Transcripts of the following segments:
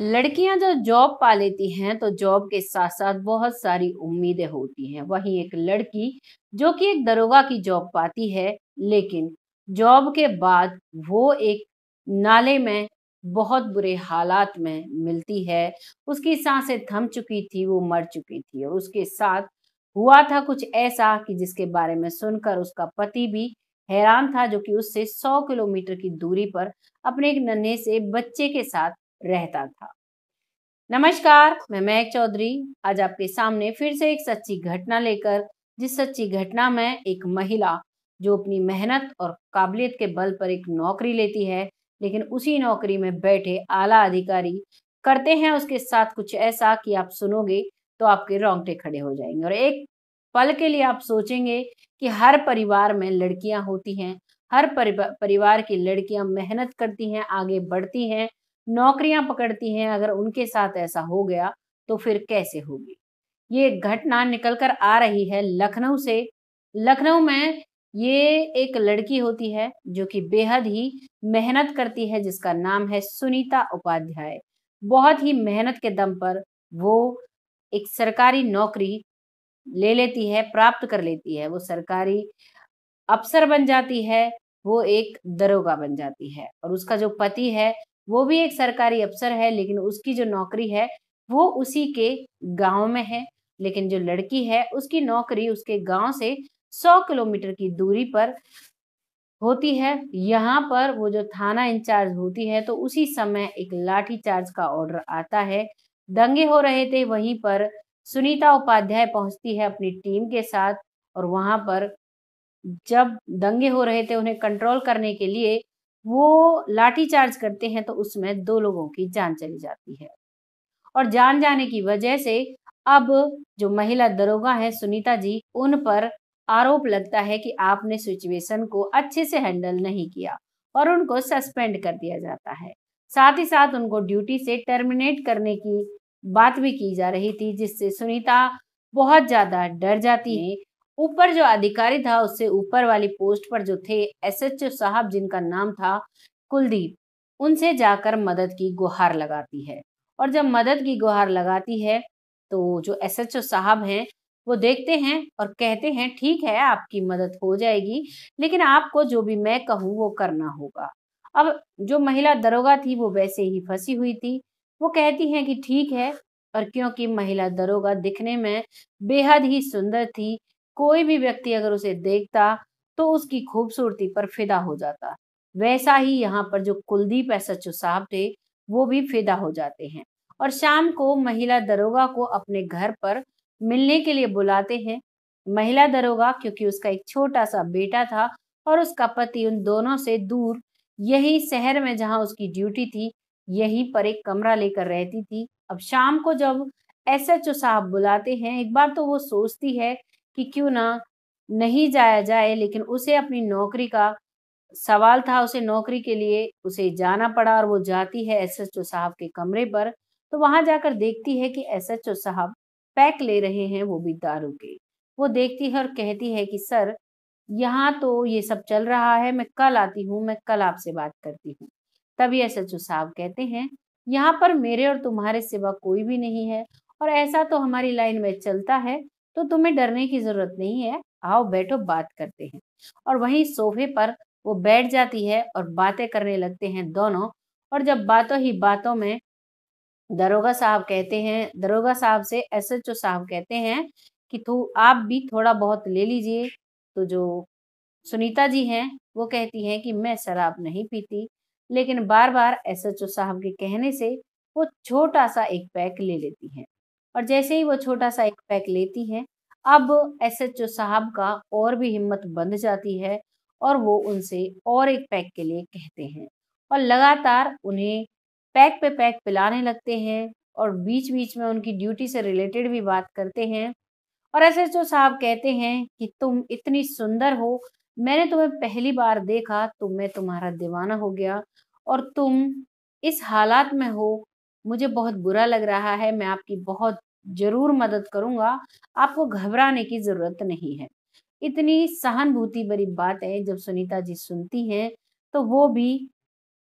लड़कियां जब जॉब पा लेती हैं तो जॉब के साथ साथ बहुत सारी उम्मीदें होती हैं वहीं एक लड़की जो कि एक दरोगा की जॉब पाती है लेकिन जॉब के बाद वो एक नाले में बहुत बुरे हालात में मिलती है उसकी सांसें थम चुकी थी वो मर चुकी थी और उसके साथ हुआ था कुछ ऐसा कि जिसके बारे में सुनकर उसका पति भी हैरान था जो कि उससे 100 किलोमीटर की दूरी पर अपने एक नन्हे से बच्चे के साथ रहता था नमस्कार मैं महक चौधरी आज आपके सामने फिर से एक सच्ची घटना लेकर जिस सच्ची घटना में एक महिला जो अपनी मेहनत और काबिलियत के बल पर एक नौकरी लेती है लेकिन उसी नौकरी में बैठे आला अधिकारी करते हैं उसके साथ कुछ ऐसा कि आप सुनोगे तो आपके रोंगटे खड़े हो जाएंगे और एक पल के लिए आप सोचेंगे कि हर परिवार में लड़कियां होती हैं हर परिवार की लड़कियां मेहनत करती हैं आगे बढ़ती हैं नौकरियां पकड़ती हैं अगर उनके साथ ऐसा हो गया तो फिर कैसे होगी ये घटना निकल कर आ रही है लखनऊ से लखनऊ में ये एक लड़की होती है जो कि बेहद ही मेहनत करती है जिसका नाम है सुनीता उपाध्याय बहुत ही मेहनत के दम पर वो एक सरकारी नौकरी ले लेती है प्राप्त कर लेती है वो सरकारी अफसर बन जाती है वो एक दरोगा बन जाती है और उसका जो पति है वो भी एक सरकारी अफसर है लेकिन उसकी जो नौकरी है वो उसी के गांव में है लेकिन जो लड़की है उसकी नौकरी उसके गांव से 100 किलोमीटर की दूरी पर होती है यहाँ पर वो जो थाना इंचार्ज होती है तो उसी समय एक लाठी चार्ज का ऑर्डर आता है दंगे हो रहे थे वहीं पर सुनीता उपाध्याय पहुंचती है अपनी टीम के साथ और वहां पर जब दंगे हो रहे थे उन्हें कंट्रोल करने के लिए वो लाठी चार्ज करते हैं तो उसमें दो लोगों की जान चली जाती है और जान जाने की वजह से अब जो महिला दरोगा है सुनीता जी उन पर आरोप लगता है कि आपने सिचुएशन को अच्छे से हैंडल नहीं किया और उनको सस्पेंड कर दिया जाता है साथ ही साथ उनको ड्यूटी से टर्मिनेट करने की बात भी की जा रही थी जिससे सुनीता बहुत ज्यादा डर जाती है ऊपर जो अधिकारी था उससे ऊपर वाली पोस्ट पर जो थे एसएचओ साहब जिनका नाम था कुलदीप उनसे जाकर मदद की गुहार लगाती है और जब मदद की गुहार लगाती है तो जो एसएचओ साहब हैं वो देखते हैं और कहते हैं ठीक है आपकी मदद हो जाएगी लेकिन आपको जो भी मैं कहूँ वो करना होगा अब जो महिला दरोगा थी वो वैसे ही फंसी हुई थी वो कहती हैं कि ठीक है और क्योंकि महिला दरोगा दिखने में बेहद ही सुंदर थी कोई भी व्यक्ति अगर उसे देखता तो उसकी खूबसूरती पर फिदा हो जाता वैसा ही यहाँ पर जो कुलदीप एस एच साहब थे वो भी फिदा हो जाते हैं और शाम को महिला दरोगा को अपने घर पर मिलने के लिए बुलाते हैं महिला दरोगा क्योंकि उसका एक छोटा सा बेटा था और उसका पति उन दोनों से दूर यही शहर में जहाँ उसकी ड्यूटी थी यहीं पर एक कमरा लेकर रहती थी अब शाम को जब एस एच ओ साहब बुलाते हैं एक बार तो वो सोचती है कि क्यों ना नहीं जाया जाए लेकिन उसे अपनी नौकरी का सवाल था उसे नौकरी के लिए उसे जाना पड़ा और वो जाती है एस एच ओ साहब के कमरे पर तो वहां जाकर देखती है कि एस एच ओ साहब पैक ले रहे हैं वो भी दारू के वो देखती है और कहती है कि सर यहाँ तो ये सब चल रहा है मैं कल आती हूँ मैं कल आपसे बात करती हूँ तभी एस एच ओ साहब कहते हैं यहाँ पर मेरे और तुम्हारे सिवा कोई भी नहीं है और ऐसा तो हमारी लाइन में चलता है तो तुम्हें डरने की जरूरत नहीं है आओ बैठो बात करते हैं और वहीं सोफे पर वो बैठ जाती है और बातें करने लगते हैं दोनों और जब बातों ही बातों में दरोगा साहब कहते हैं दरोगा साहब से एस ओ साहब कहते हैं कि तू आप भी थोड़ा बहुत ले लीजिए तो जो सुनीता जी हैं वो कहती हैं कि मैं शराब नहीं पीती लेकिन बार बार एस ओ साहब के कहने से वो छोटा सा एक पैक ले लेती हैं और जैसे ही वो छोटा सा एक पैक लेती है अब एस एच ओ साहब का और भी हिम्मत बंध जाती है और वो उनसे और एक पैक के लिए कहते हैं और लगातार उन्हें पैक पे पैक पिलाने लगते हैं और बीच बीच में उनकी ड्यूटी से रिलेटेड भी बात करते हैं और एस एच ओ साहब कहते हैं कि तुम इतनी सुंदर हो मैंने तुम्हें पहली बार देखा तो मैं तुम्हारा दीवाना हो गया और तुम इस हालात में हो मुझे बहुत बुरा लग रहा है मैं आपकी बहुत जरूर मदद करूंगा आपको घबराने की जरूरत नहीं है इतनी सहानुभूति भरी बात है जब सुनीता जी सुनती हैं तो वो भी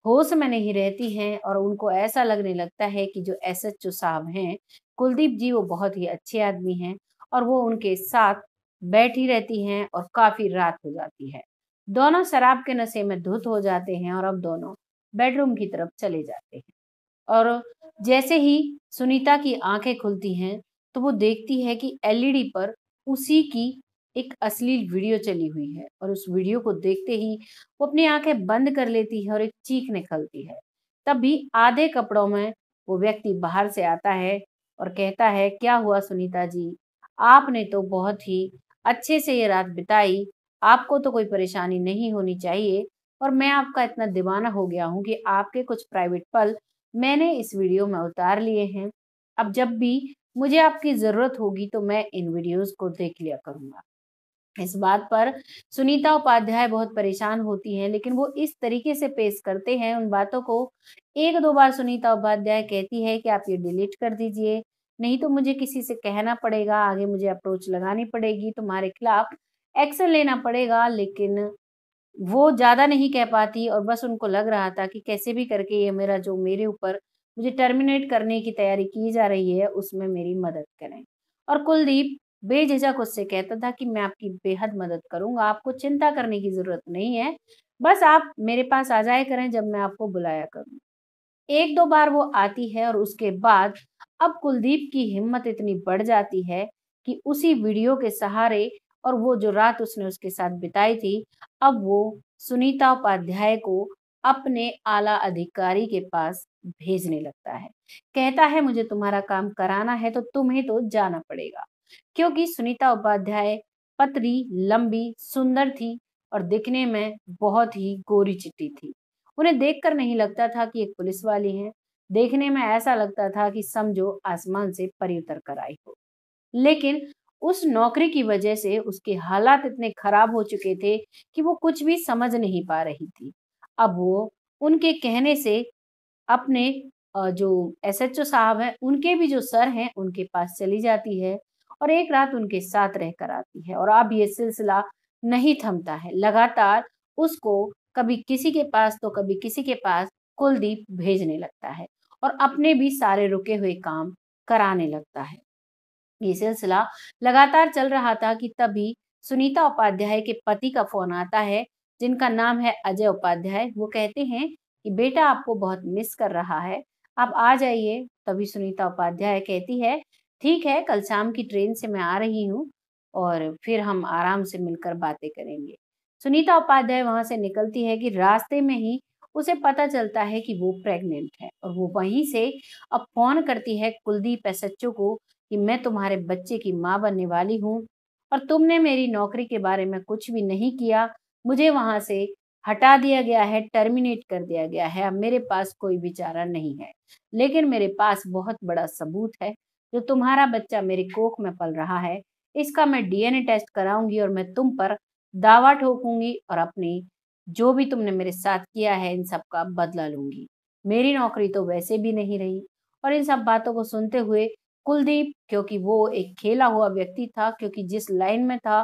होश में नहीं रहती हैं और उनको ऐसा लगने लगता है कि जो एस एच ओ साहब हैं कुलदीप जी वो बहुत ही अच्छे आदमी हैं और वो उनके साथ बैठी रहती हैं और काफी रात हो जाती है दोनों शराब के नशे में धुत हो जाते हैं और अब दोनों बेडरूम की तरफ चले जाते हैं और जैसे ही सुनीता की आंखें खुलती हैं तो वो देखती है कि एलईडी पर उसी की एक अश्लील वीडियो चली हुई है और उस वीडियो को देखते ही वो अपनी आंखें बंद कर लेती है और एक चीख निकलती है तभी आधे कपड़ों में वो व्यक्ति बाहर से आता है और कहता है क्या हुआ सुनीता जी आपने तो बहुत ही अच्छे से ये रात बिताई आपको तो कोई परेशानी नहीं होनी चाहिए और मैं आपका इतना दीवाना हो गया हूँ कि आपके कुछ प्राइवेट पल मैंने इस वीडियो में उतार लिए हैं अब जब भी मुझे आपकी ज़रूरत होगी तो मैं इन वीडियोस को देख लिया करूँगा इस बात पर सुनीता उपाध्याय बहुत परेशान होती हैं लेकिन वो इस तरीके से पेश करते हैं उन बातों को एक दो बार सुनीता उपाध्याय कहती है कि आप ये डिलीट कर दीजिए नहीं तो मुझे किसी से कहना पड़ेगा आगे मुझे अप्रोच लगानी पड़ेगी तुम्हारे खिलाफ एक्शन लेना पड़ेगा लेकिन वो ज़्यादा नहीं कह पाती और बस उनको लग रहा था कि कैसे भी करके ये मेरा जो मेरे ऊपर मुझे टर्मिनेट करने की तैयारी की जा रही है उसमें मेरी मदद करें और कुलदीप बेझिझक उससे कहता था कि मैं आपकी बेहद मदद करूंगा आपको चिंता करने की ज़रूरत नहीं है बस आप मेरे पास आ जाया करें जब मैं आपको बुलाया करूँ एक दो बार वो आती है और उसके बाद अब कुलदीप की हिम्मत इतनी बढ़ जाती है कि उसी वीडियो के सहारे और वो जो रात उसने उसके साथ बिताई थी अब वो सुनीता उपाध्याय को अपने आला अधिकारी के पास भेजने लगता है कहता है मुझे तुम्हारा काम कराना है तो तुम्हें तो जाना पड़ेगा क्योंकि सुनीता उपाध्याय पतली लंबी सुंदर थी और दिखने में बहुत ही गोरी चिट्टी थी उन्हें देखकर नहीं लगता था कि एक पुलिस वाली है देखने में ऐसा लगता था कि समझो आसमान से परी उतर कर आई हो लेकिन उस नौकरी की वजह से उसके हालात इतने खराब हो चुके थे कि वो कुछ भी समझ नहीं पा रही थी अब वो उनके कहने से अपने जो एस एच ओ साहब हैं उनके भी जो सर हैं उनके पास चली जाती है और एक रात उनके साथ रहकर आती है और अब ये सिलसिला नहीं थमता है लगातार उसको कभी किसी के पास तो कभी किसी के पास कुलदीप भेजने लगता है और अपने भी सारे रुके हुए काम कराने लगता है ये सिलसिला लगातार चल रहा था कि तभी सुनीता उपाध्याय के पति का फोन आता है जिनका नाम है अजय उपाध्याय वो कहते हैं कि बेटा आपको बहुत मिस कर रहा है आप आ जाइए तभी सुनीता उपाध्याय कहती है ठीक है कल शाम की ट्रेन से मैं आ रही हूँ और फिर हम आराम से मिलकर बातें करेंगे सुनीता उपाध्याय वहां से निकलती है कि रास्ते में ही उसे पता चलता है कि वो प्रेग्नेंट है और वो वहीं से अब फोन करती है कुलदीप एस को कि मैं तुम्हारे बच्चे की माँ बनने वाली हूँ और तुमने मेरी नौकरी के बारे में कुछ भी नहीं किया मुझे वहां से हटा दिया गया है टर्मिनेट कर दिया गया है अब मेरे पास कोई विचारा नहीं है लेकिन मेरे पास बहुत बड़ा सबूत है जो तुम्हारा बच्चा मेरे कोख में पल रहा है इसका मैं डीएनए टेस्ट कराऊंगी और मैं तुम पर दावा ठोकूंगी और अपनी जो भी तुमने मेरे साथ किया है इन सब का बदला लूंगी मेरी नौकरी तो वैसे भी नहीं रही और इन सब बातों को सुनते हुए कुलदीप क्योंकि वो एक खेला हुआ व्यक्ति था क्योंकि जिस लाइन में था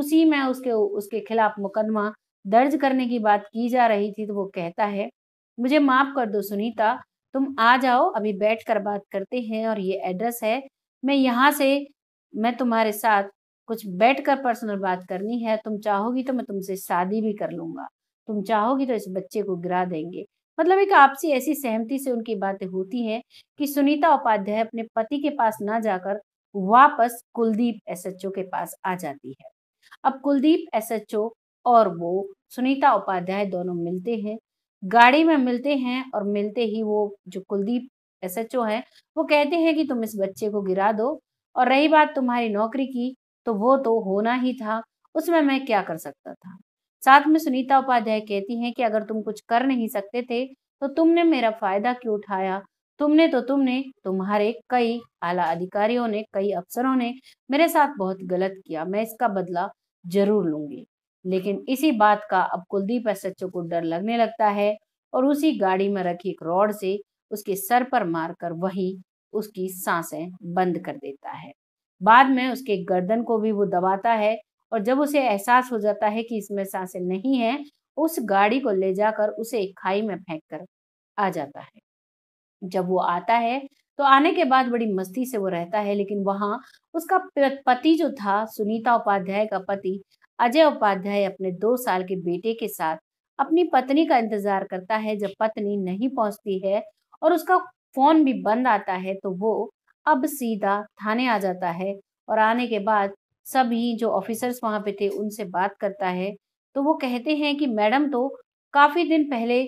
उसी में उसके उसके खिलाफ मुकदमा दर्ज करने की बात की जा रही थी तो वो कहता है मुझे माफ कर दो सुनीता तुम आ जाओ अभी बैठ कर बात करते हैं और ये एड्रेस है मैं यहाँ से मैं तुम्हारे साथ कुछ बैठ कर पर्सनल बात करनी है तुम चाहोगी तो मैं तुमसे शादी भी कर लूंगा तुम चाहोगी तो इस बच्चे को गिरा देंगे मतलब एक आपसी ऐसी सहमति से उनकी बातें होती हैं कि सुनीता उपाध्याय अपने पति के पास ना जाकर वापस कुलदीप एसएचओ के पास आ जाती है अब कुलदीप एसएचओ और वो सुनीता उपाध्याय दोनों मिलते हैं गाड़ी में मिलते हैं और मिलते ही वो जो कुलदीप एसएचओ हैं वो कहते हैं कि तुम इस बच्चे को गिरा दो और रही बात तुम्हारी नौकरी की तो वो तो होना ही था उसमें मैं क्या कर सकता था साथ में सुनीता उपाध्याय कहती हैं कि अगर तुम कुछ कर नहीं सकते थे तो तुमने मेरा फायदा क्यों उठाया तुमने तो तुमने तुम्हारे कई आला अधिकारियों ने कई अफसरों ने मेरे साथ बहुत गलत किया मैं इसका बदला जरूर लूंगी लेकिन इसी बात का अब कुलदीप एस एच को डर लगने लगता है और उसी गाड़ी में रखी एक रॉड से उसके सर पर मारकर वही उसकी सांसें बंद कर देता है बाद में उसके गर्दन को भी वो दबाता है और जब उसे एहसास हो जाता है कि इसमें सांसें नहीं है उस गाड़ी को ले जाकर उसे एक खाई में फेंक कर आ जाता है जब वो आता है तो आने के बाद बड़ी मस्ती से वो रहता है लेकिन वहां उसका पति जो था सुनीता उपाध्याय का पति अजय उपाध्याय अपने दो साल के बेटे के साथ अपनी पत्नी का इंतजार करता है जब पत्नी नहीं पहुंचती है और उसका फोन भी बंद आता है तो वो अब सीधा थाने आ जाता है और आने के बाद सभी जो ऑफिसर्स वहां पे थे उनसे बात करता है तो वो कहते हैं कि मैडम तो काफ़ी दिन पहले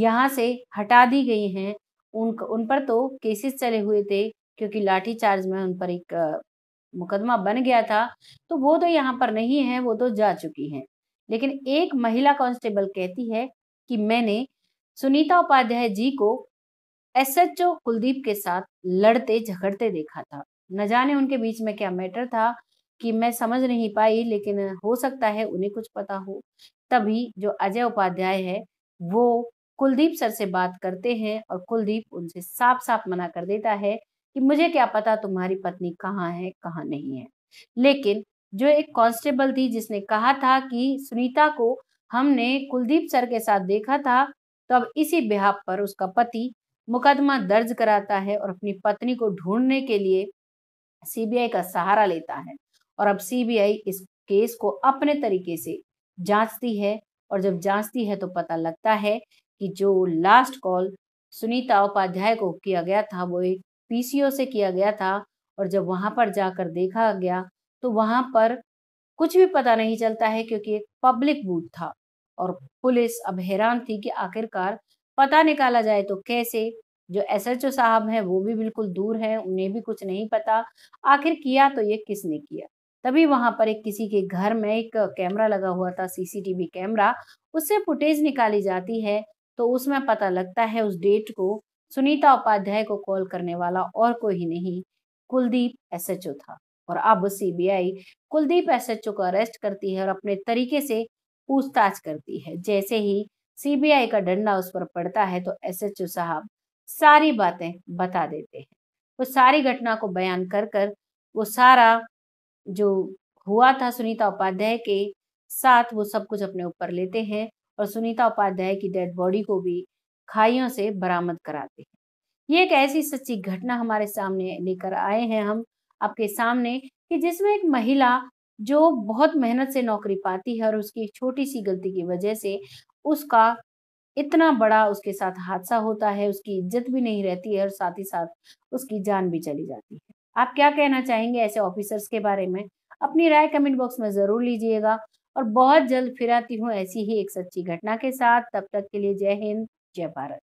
यहाँ से हटा दी गई हैं उन उन पर तो केसेस चले हुए थे क्योंकि लाठी चार्ज में उन पर एक मुकदमा बन गया था तो वो तो यहाँ पर नहीं है वो तो जा चुकी हैं लेकिन एक महिला कांस्टेबल कहती है कि मैंने सुनीता उपाध्याय जी को एसएचओ कुलदीप के साथ लड़ते झगड़ते देखा था न जाने उनके बीच में क्या मैटर था कि मैं समझ नहीं पाई लेकिन हो सकता है उन्हें कुछ पता हो तभी जो अजय उपाध्याय है वो कुलदीप सर से बात करते हैं और कुलदीप उनसे साफ साफ मना कर देता है कि मुझे क्या पता तुम्हारी पत्नी कहाँ है कहाँ नहीं है लेकिन जो एक कांस्टेबल थी जिसने कहा था कि सुनीता को हमने कुलदीप सर के साथ देखा था तो अब इसी बिहाब पर उसका पति मुकदमा दर्ज कराता है और अपनी पत्नी को ढूंढने के लिए सीबीआई का सहारा लेता है और अब सीबीआई इस केस को अपने तरीके से जांचती है और जब जांचती है तो पता लगता है कि जो लास्ट कॉल सुनीता उपाध्याय को किया गया था वो एक पीसीओ से किया गया था और जब वहां पर जाकर देखा गया तो वहां पर कुछ भी पता नहीं चलता है क्योंकि एक पब्लिक बूथ था और पुलिस अब हैरान थी कि आखिरकार पता निकाला जाए तो कैसे जो एसएचओ साहब हैं वो भी बिल्कुल दूर हैं उन्हें भी कुछ नहीं पता आखिर किया तो ये किसने किया तभी वहां पर एक किसी के घर में एक कैमरा लगा हुआ था सीसीटीवी कैमरा उससे फुटेज निकाली जाती है तो उसमें पता लगता है उस डेट को सुनीता उपाध्याय को कॉल करने वाला और कोई नहीं कुलदीप एसएचओ था और अब सीबीआई कुलदीप एसएचओ को अरेस्ट करती है और अपने तरीके से पूछताछ करती है जैसे ही सीबीआई का डंडा उस पर पड़ता है तो एसएचओ साहब सारी बातें बता देते हैं वो सारी घटना को बयान कर कर वो सारा जो हुआ था सुनीता उपाध्याय के साथ वो सब कुछ अपने ऊपर लेते हैं और सुनीता उपाध्याय की डेड बॉडी को भी खाइयों से बरामद कराते हैं ये एक ऐसी सच्ची घटना हमारे सामने लेकर आए हैं हम आपके सामने कि जिसमें एक महिला जो बहुत मेहनत से नौकरी पाती है और उसकी छोटी सी गलती की वजह से उसका इतना बड़ा उसके साथ हादसा होता है उसकी इज्जत भी नहीं रहती है और साथ ही साथ उसकी जान भी चली जाती है आप क्या कहना चाहेंगे ऐसे ऑफिसर्स के बारे में अपनी राय कमेंट बॉक्स में ज़रूर लीजिएगा और बहुत जल्द फिर आती हूँ ऐसी ही एक सच्ची घटना के साथ तब तक के लिए जय हिंद जय भारत